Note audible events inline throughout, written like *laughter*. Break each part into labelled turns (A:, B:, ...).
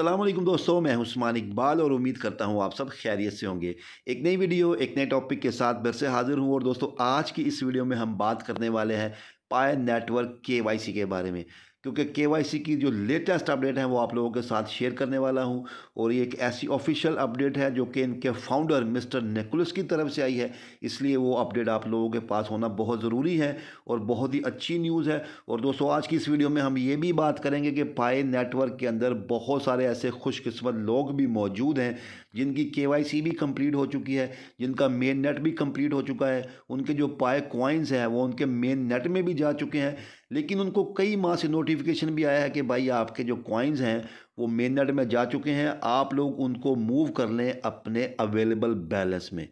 A: अल्लाम दोस्तों मैं उस्मान इकबाल और उम्मीद करता हूँ आप सब खैरियत से होंगे एक नई वीडियो एक नए टॉपिक के साथ फिर से हाजिर हूँ और दोस्तों आज की इस वीडियो में हम बात करने वाले हैं पाए नेटवर्क के वाई सी के बारे में क्योंकि के की जो लेटेस्ट अपडेट है वो आप लोगों के साथ शेयर करने वाला हूँ और ये एक ऐसी ऑफिशियल अपडेट है जो कि इनके फाउंडर मिस्टर नेकुलस की तरफ से आई है इसलिए वो अपडेट आप लोगों के पास होना बहुत ज़रूरी है और बहुत ही अच्छी न्यूज़ है और दोस्तों आज की इस वीडियो में हम ये भी बात करेंगे कि पाए नेटवर्क के अंदर बहुत सारे ऐसे खुशकस्मत लोग भी मौजूद हैं जिनकी के भी कम्प्लीट हो चुकी है जिनका मेन नेट भी कम्प्लीट हो चुका है उनके जो पाए कॉइन्स हैं वो उनके मेन नेट में भी जा चुके हैं लेकिन उनको कई माह से नोटिस नोटिफिकेशन भी आया है कि भाई आपके जो कॉइन्स हैं वो मेन नेट में जा चुके हैं आप लोग उनको मूव कर लें अपने अवेलेबल बैलेंस में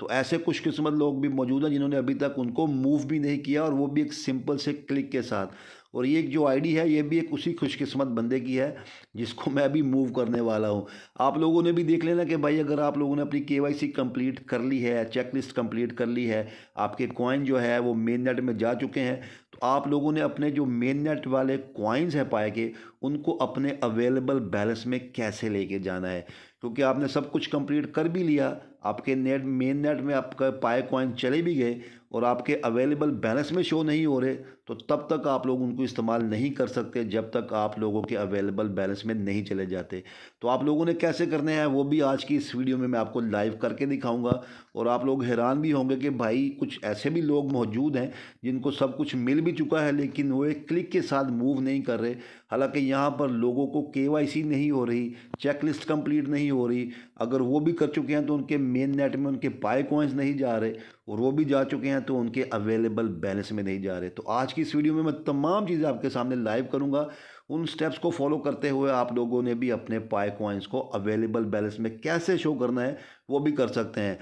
A: तो ऐसे कुछ किस्मत लोग भी मौजूद हैं जिन्होंने अभी तक उनको मूव भी नहीं किया और वो भी एक सिंपल से क्लिक के साथ और ये जो आईडी है ये भी एक उसी खुशकिस्मत बंदे की है जिसको मैं अभी मूव करने वाला हूँ आप लोगों ने भी देख लेना कि भाई अगर आप लोगों ने अपनी केवाईसी कंप्लीट कर ली है चेक लिस्ट कंप्लीट कर ली है आपके कॉइन जो है वो मेन नेट में जा चुके हैं आप लोगों ने अपने जो मेन नेट वाले क्वाइंस हैं पाए के उनको अपने अवेलेबल बैलेंस में कैसे लेके जाना है क्योंकि आपने सब कुछ कंप्लीट कर भी लिया आपके नेट मेन नेट में आपका पाए कॉइन चले भी गए और आपके अवेलेबल बैलेंस में शो नहीं हो रहे तो तब तक आप लोग उनको इस्तेमाल नहीं कर सकते जब तक आप लोगों के अवेलेबल बैलेंस में नहीं चले जाते तो आप लोगों ने कैसे करने हैं वो भी आज की इस वीडियो में मैं आपको लाइव करके दिखाऊंगा और आप लोग हैरान भी होंगे कि भाई कुछ ऐसे भी लोग मौजूद हैं जिनको सब कुछ मिल भी चुका है लेकिन वो एक क्लिक के साथ मूव नहीं कर रहे हालाँकि यहाँ पर लोगों को के नहीं हो रही चेक लिस्ट नहीं हो रही अगर वो भी कर चुके हैं तो उनके मेन नेट में उनके पाए कॉइंस नहीं जा रहे और वो भी जा चुके हैं तो उनके अवेलेबल बैलेंस में नहीं जा रहे तो आज की इस वीडियो में मैं तमाम चीज़ें आपके सामने लाइव करूँगा उन स्टेप्स को फॉलो करते हुए आप लोगों ने भी अपने पाए कॉइंस को अवेलेबल बैलेंस में कैसे शो करना है वो भी कर सकते हैं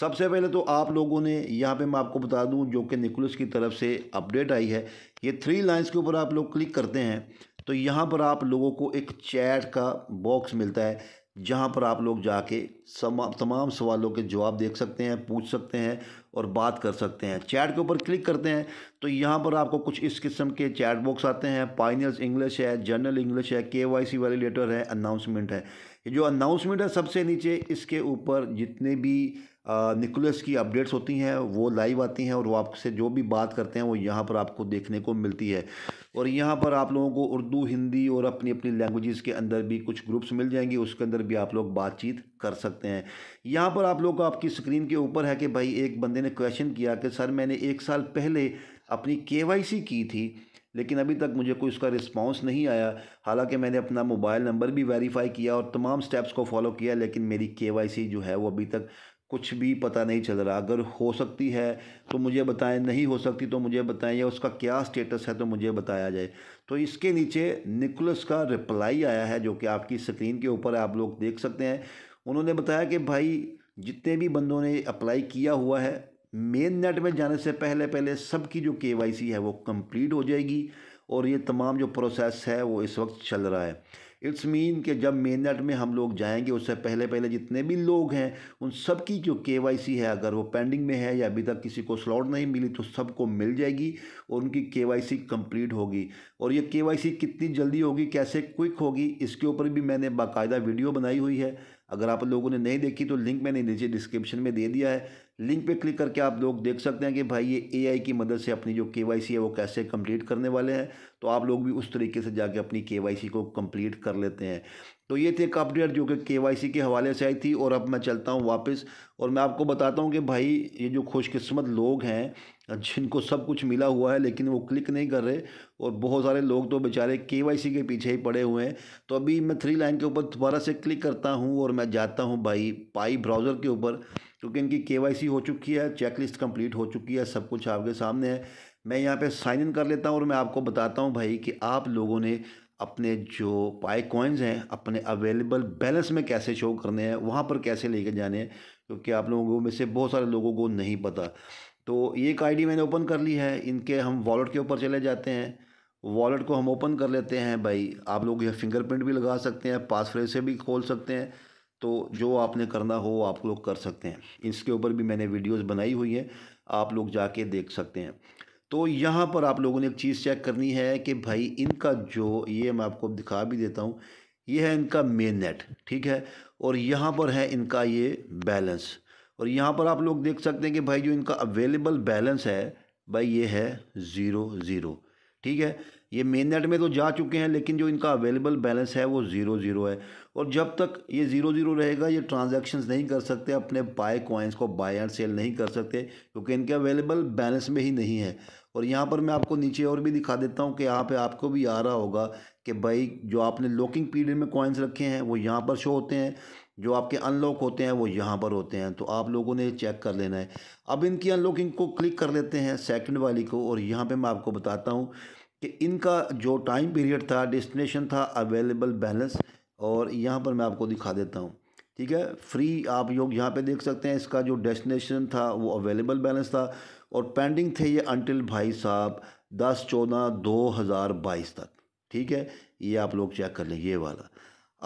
A: सबसे पहले तो आप लोगों ने यहाँ पे मैं आपको बता दूँ जो कि निकुलस की तरफ से अपडेट आई है ये थ्री लाइंस के ऊपर आप लोग क्लिक करते हैं तो यहाँ पर आप लोगों को एक चैट का बॉक्स मिलता है जहाँ पर आप लोग जाके तमाम सवालों के जवाब देख सकते हैं पूछ सकते हैं और बात कर सकते हैं चैट के ऊपर क्लिक करते हैं तो यहाँ पर आपको कुछ इस किस्म के चैट बॉक्स आते हैं पाइनल्स इंग्लिश है जनरल इंग्लिश है के वाई सी लेटर है अनाउंसमेंट है ये जो अनाउंसमेंट है सबसे नीचे इसके ऊपर जितने भी निकोलस की अपडेट्स होती हैं वो लाइव आती हैं और वो आपसे जो भी बात करते हैं वो यहाँ पर आपको देखने को मिलती है और यहाँ पर आप लोगों को उर्दू हिंदी और अपनी अपनी लैंग्वेजेस के अंदर भी कुछ ग्रुप्स मिल जाएंगे उसके अंदर भी आप लोग बातचीत कर सकते हैं यहाँ पर आप लोग को आपकी स्क्रीन के ऊपर है कि भाई एक बंदे ने क्वेश्चन किया कि सर मैंने एक साल पहले अपनी के की थी लेकिन अभी तक मुझे कोई उसका रिस्पांस नहीं आया हालांकि मैंने अपना मोबाइल नंबर भी वेरीफाई किया और तमाम स्टेप्स को फॉलो किया लेकिन मेरी केवाईसी जो है वो अभी तक कुछ भी पता नहीं चल रहा अगर हो सकती है तो मुझे बताएं नहीं हो सकती तो मुझे बताएं या उसका क्या स्टेटस है तो मुझे बताया जाए तो इसके नीचे निकुलस का रिप्लाई आया है जो कि आपकी स्क्रीन के ऊपर आप लोग देख सकते हैं उन्होंने बताया कि भाई जितने भी बंदों ने अप्लाई किया हुआ है मेन नेट में जाने से पहले पहले सबकी जो के है वो कम्प्लीट हो जाएगी और ये तमाम जो प्रोसेस है वो इस वक्त चल रहा है इट्स मीन कि जब मेनट में हम लोग जाएंगे उससे पहले पहले जितने भी लोग हैं उन सब की जो के वाई सी है अगर वो पेंडिंग में है या अभी तक किसी को स्लॉट नहीं मिली तो सबको मिल जाएगी और उनकी के वाई सी कंप्लीट होगी और ये के वाई सी कितनी जल्दी होगी कैसे क्विक होगी इसके ऊपर भी मैंने बाकायदा वीडियो बनाई हुई है अगर आप लोगों ने नहीं देखी तो लिंक मैंने नीचे डिस्क्रिप्शन में दे दिया है लिंक पे क्लिक करके आप लोग देख सकते हैं कि भाई ये एआई की मदद से अपनी जो केवाईसी है वो कैसे कंप्लीट करने वाले हैं तो आप लोग भी उस तरीके से जाके अपनी केवाईसी को कंप्लीट कर लेते हैं तो ये थे एक अपडेट जो कि केवाईसी के हवाले से आई थी और अब मैं चलता हूँ वापस और मैं आपको बताता हूँ कि भाई ये जो खुशकिस्मत लोग हैं जिनको सब कुछ मिला हुआ है लेकिन वो क्लिक नहीं कर रहे और बहुत सारे लोग तो बेचारे के के पीछे ही पड़े हुए हैं तो अभी मैं थ्री लाइन के ऊपर दोबारा से क्लिक करता हूँ और मैं जाता हूँ भाई पाई ब्राउज़र के ऊपर क्योंकि तो इनकी के हो चुकी है चेक लिस्ट कंप्लीट हो चुकी है सब कुछ आपके सामने है मैं यहाँ पे साइन इन कर लेता हूँ और मैं आपको बताता हूँ भाई कि आप लोगों ने अपने जो पाए कॉइन्स हैं अपने अवेलेबल बैलेंस में कैसे शो करने हैं वहाँ पर कैसे लेके जाने हैं क्योंकि आप लोगों में से बहुत सारे लोगों को नहीं पता तो ये एक आई मैंने ओपन कर ली है इनके हम वॉलेट के ऊपर चले जाते हैं वॉलेट को हम ओपन कर लेते हैं भाई आप लोग यह फिंगरप्रिंट भी लगा सकते हैं पासवर्ड से भी खोल सकते हैं तो जो आपने करना हो आप लोग कर सकते हैं इसके ऊपर भी मैंने वीडियोस बनाई हुई है आप लोग जाके देख सकते हैं तो यहाँ पर आप लोगों ने एक चीज़ चेक करनी है कि भाई इनका जो ये मैं आपको दिखा भी देता हूँ ये है इनका मेन नेट ठीक है और यहाँ पर है इनका ये बैलेंस और यहाँ पर आप लोग देख सकते हैं कि भाई जो इनका अवेलेबल बैलेंस है भाई ये है ज़ीरो ज़ीरो ठीक है ये मेन नेट में तो जा चुके हैं लेकिन जो इनका अवेलेबल बैलेंस है वो ज़ीरो ज़ीरो है और जब तक ये ज़ीरो ज़ीरो रहेगा ये ट्रांजैक्शंस नहीं कर सकते अपने बाय कॉइन्स को बाय एंड सेल नहीं कर सकते क्योंकि इनके अवेलेबल बैलेंस में ही नहीं है और यहाँ पर मैं आपको नीचे और भी दिखा देता हूँ कि यहाँ पर आपको भी आ रहा होगा कि भाई जो आपने लॉकिंग पीरियड में कॉइन्स रखे हैं वो यहाँ पर शो होते हैं जो आपके अनलॉक होते हैं वो यहाँ पर होते हैं तो आप लोगों ने चेक कर लेना है अब इनकी अनलॉकिंग को क्लिक कर लेते हैं सेकंड वाली को और यहाँ पे मैं आपको बताता हूँ कि इनका जो टाइम पीरियड था डेस्टिनेशन था अवेलेबल बैलेंस और यहाँ पर मैं आपको दिखा देता हूँ ठीक है फ्री आप योग यहाँ पे देख सकते हैं इसका जो डेस्टिनेशन था वो अवेलेबल बैलेंस था और पेंडिंग थे ये अंटिल भाई साहब दस चौदह दो हज़ार बाईस तक ठीक है ये आप लोग चेक कर लें ये वाला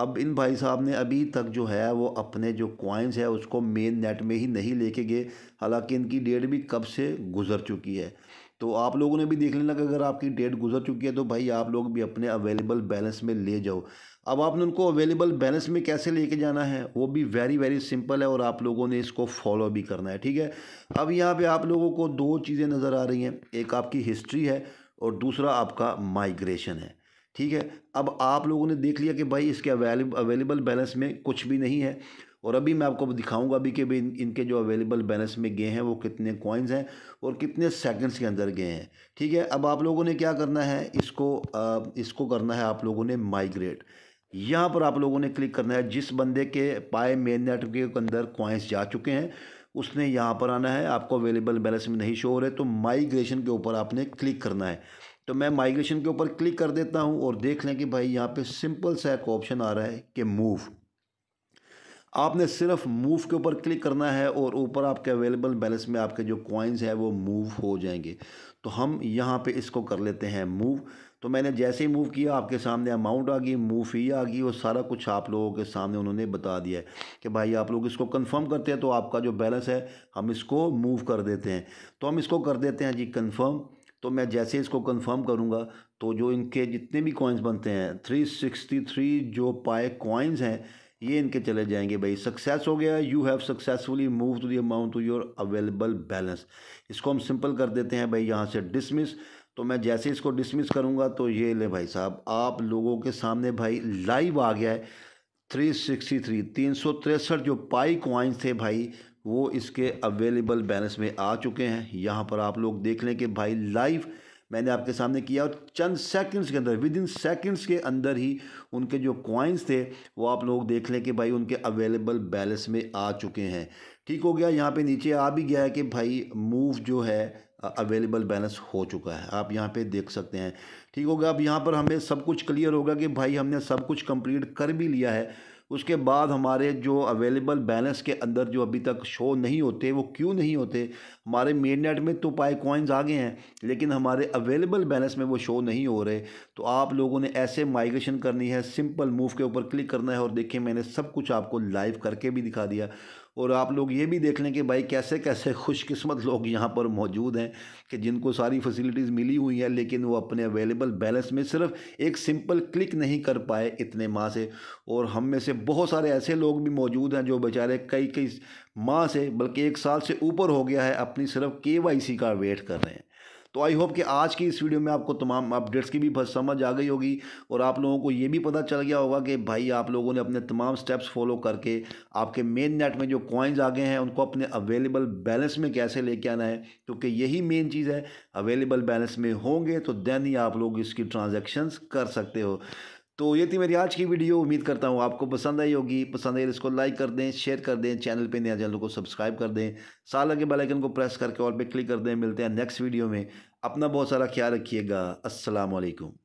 A: अब इन भाई साहब ने अभी तक जो है वो अपने जो कॉइन्स है उसको मेन नेट में ही नहीं लेके गए हालांकि इनकी डेट भी कब से गुजर चुकी है तो आप लोगों ने भी देख लेना कि अगर आपकी डेट गुजर चुकी है तो भाई आप लोग भी अपने अवेलेबल बैलेंस में ले जाओ अब आपने उनको अवेलेबल बैलेंस में कैसे लेके जाना है वो भी वेरी वेरी सिंपल है और आप लोगों ने इसको फॉलो भी करना है ठीक है अब यहाँ पे आप लोगों को दो चीज़ें नज़र आ रही हैं एक आपकी हिस्ट्री है और दूसरा आपका माइग्रेशन है ठीक है अब आप लोगों ने देख लिया कि भाई इसके अवेलेबल बैलेंस में कुछ भी नहीं है और अभी मैं आपको दिखाऊंगा अभी कि भाई इनके जो अवेलेबल बैलेंस में गए हैं वो कितने कॉइन्स हैं और कितने सेकंड्स के अंदर गए हैं ठीक है अब आप लोगों ने क्या करना है इसको आ, इसको करना है आप लोगों ने माइग्रेट यहाँ पर आप लोगों ने क्लिक करना है जिस बंदे के पाए मेन नेटवर्क के अंदर कॉइन्स जा चुके हैं उसने यहाँ पर आना है आपको अवेलेबल बैलेंस में नहीं शो हो रहे तो माइग्रेशन के ऊपर आपने क्लिक करना है तो मैं माइग्रेशन के ऊपर क्लिक कर देता हूँ और देख लें कि भाई यहाँ पे सिंपल सा एक ऑप्शन आ रहा है कि मूव आपने सिर्फ मूव के ऊपर क्लिक करना है और ऊपर आपके अवेलेबल बैलेंस में आपके जो कॉइन्स हैं वो मूव हो जाएंगे तो हम यहाँ पे इसको कर लेते हैं मूव तो मैंने जैसे ही मूव किया आपके सामने अमाउंट आ गई मूव ही आ गई और सारा कुछ आप लोगों के सामने उन्होंने बता दिया है कि भाई आप लोग इसको कंफर्म करते हैं तो आपका जो बैलेंस है हम इसको मूव कर देते हैं तो हम इसको कर देते हैं जी कन्फर्म तो मैं जैसे इसको कंफर्म करूँगा तो जो इनके जितने भी कॉइन्स बनते हैं थ्री सिक्सटी थ्री जो पाए कॉइन्स हैं ये इनके चले जाएंगे भाई सक्सेस हो गया you have successfully move to the amount to your available balance इसको हम सिंपल कर देते हैं भाई यहाँ से डिसमिस तो मैं जैसे इसको डिसमिस करूँगा तो ये ले भाई साहब आप लोगों के सामने भाई लाइव आ गया है थ्री सिक्सटी थ्री तीन सौ तिरसठ जो पाई कॉइन्स थे भाई वो इसके अवेलेबल बैलेंस में आ चुके हैं यहाँ पर आप लोग देख लें कि भाई लाइव मैंने आपके सामने किया और चंद सेकंड्स के अंदर विद इन सेकेंड्स के अंदर ही उनके जो कॉइन्स थे वो आप लोग देख लें कि भाई उनके अवेलेबल बैलेंस में आ चुके हैं ठीक हो गया यहाँ पे नीचे आ भी गया है कि भाई मूव जो है अवेलेबल बैलेंस हो चुका है आप यहाँ पे देख सकते हैं ठीक हो गया अब यहाँ पर हमें सब कुछ क्लियर होगा कि भाई हमने सब कुछ कंप्लीट कर भी लिया है उसके बाद हमारे जो अवेलेबल बैलेंस के अंदर जो अभी तक शो नहीं होते वो क्यों नहीं होते हमारे मेन नेट में तो पाए कॉइन्स आ गए हैं लेकिन हमारे अवेलेबल बैलेंस में वो शो नहीं हो रहे तो आप लोगों ने ऐसे माइग्रेशन करनी है सिंपल मूव के ऊपर क्लिक करना है और देखिए मैंने सब कुछ आपको लाइव करके भी दिखा दिया और आप लोग ये भी देख लें कि भाई कैसे कैसे खुशकस्मत *laughs* लोग यहाँ पर मौजूद हैं कि जिनको सारी फैसिलिटीज़ मिली हुई हैं लेकिन वो अपने अवेलेबल बैलेंस में सिर्फ एक सिंपल क्लिक नहीं कर पाए इतने माह से और हम में से बहुत सारे ऐसे लोग भी मौजूद हैं जो बेचारे कई कई माह से बल्कि एक साल से ऊपर हो गया है अपनी सिर्फ के वाई सी का वेट कर रहे हैं तो आई होप कि आज की इस वीडियो में आपको तमाम अपडेट्स की भी समझ आ गई होगी और आप लोगों को ये भी पता चल गया होगा कि भाई आप लोगों ने अपने तमाम स्टेप्स फॉलो करके आपके मेन नेट में जो कॉइन्स आ गए हैं उनको अपने अवेलेबल बैलेंस में कैसे लेके आना है क्योंकि तो यही मेन चीज़ है अवेलेबल बैलेंस में होंगे तो देन ही आप लोग इसकी ट्रांजेक्शन्स कर सकते हो तो ये थी मेरी आज की वीडियो उम्मीद करता हूँ आपको पसंद आई होगी पसंद आई तो इसको लाइक कर दें शेयर कर दें चैनल पे नया चैनल को सब्सक्राइब कर दें साल लगे बेलाइकन को प्रेस करके और पे क्लिक कर दें मिलते हैं नेक्स्ट वीडियो में अपना बहुत सारा ख्याल रखिएगा असलकुम